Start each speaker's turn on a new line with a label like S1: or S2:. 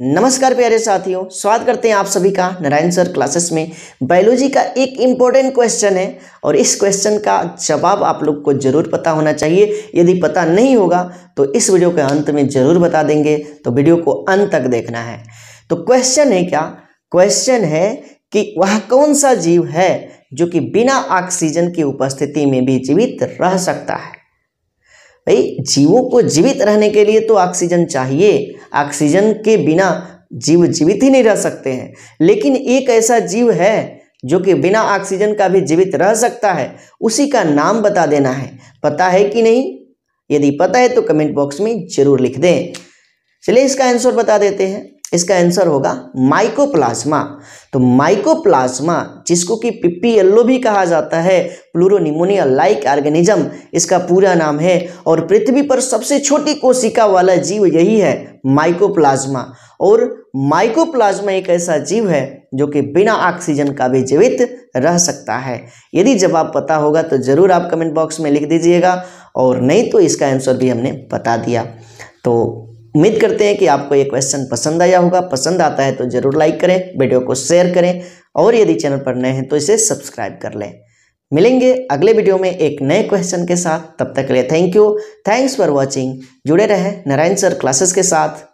S1: नमस्कार प्यारे साथियों स्वागत करते हैं आप सभी का नारायण सर क्लासेस में बायोलॉजी का एक इम्पोर्टेंट क्वेश्चन है और इस क्वेश्चन का जवाब आप लोग को जरूर पता होना चाहिए यदि पता नहीं होगा तो इस वीडियो के अंत में जरूर बता देंगे तो वीडियो को अंत तक देखना है तो क्वेश्चन है क्या क्वेश्चन है कि वह कौन सा जीव है जो कि बिना ऑक्सीजन की उपस्थिति में भी जीवित रह सकता है भाई जीवों को जीवित रहने के लिए तो ऑक्सीजन चाहिए ऑक्सीजन के बिना जीव जीवित ही नहीं रह सकते हैं लेकिन एक ऐसा जीव है जो कि बिना ऑक्सीजन का भी जीवित रह सकता है उसी का नाम बता देना है पता है कि नहीं यदि पता है तो कमेंट बॉक्स में ज़रूर लिख दें चलिए इसका आंसर बता देते हैं इसका आंसर होगा माइकोप्लाज्मा तो माइकोप्लाज्मा जिसको कि पिप्पी येल्लो भी कहा जाता है प्लूरोनिमोनिया लाइक ऑर्गेनिज्म इसका पूरा नाम है और पृथ्वी पर सबसे छोटी कोशिका वाला जीव यही है माइकोप्लाज्मा और माइकोप्लाज्मा एक ऐसा जीव है जो कि बिना ऑक्सीजन का भी जीवित रह सकता है यदि जवाब पता होगा तो ज़रूर आप कमेंट बॉक्स में लिख दीजिएगा और नहीं तो इसका आंसर भी हमने बता दिया तो उम्मीद करते हैं कि आपको ये क्वेश्चन पसंद आया होगा पसंद आता है तो ज़रूर लाइक करें वीडियो को शेयर करें और यदि चैनल पर नए हैं तो इसे सब्सक्राइब कर लें मिलेंगे अगले वीडियो में एक नए क्वेश्चन के साथ तब तक के लिए thank you thanks for watching जुड़े रहें नारायण सर क्लासेस के साथ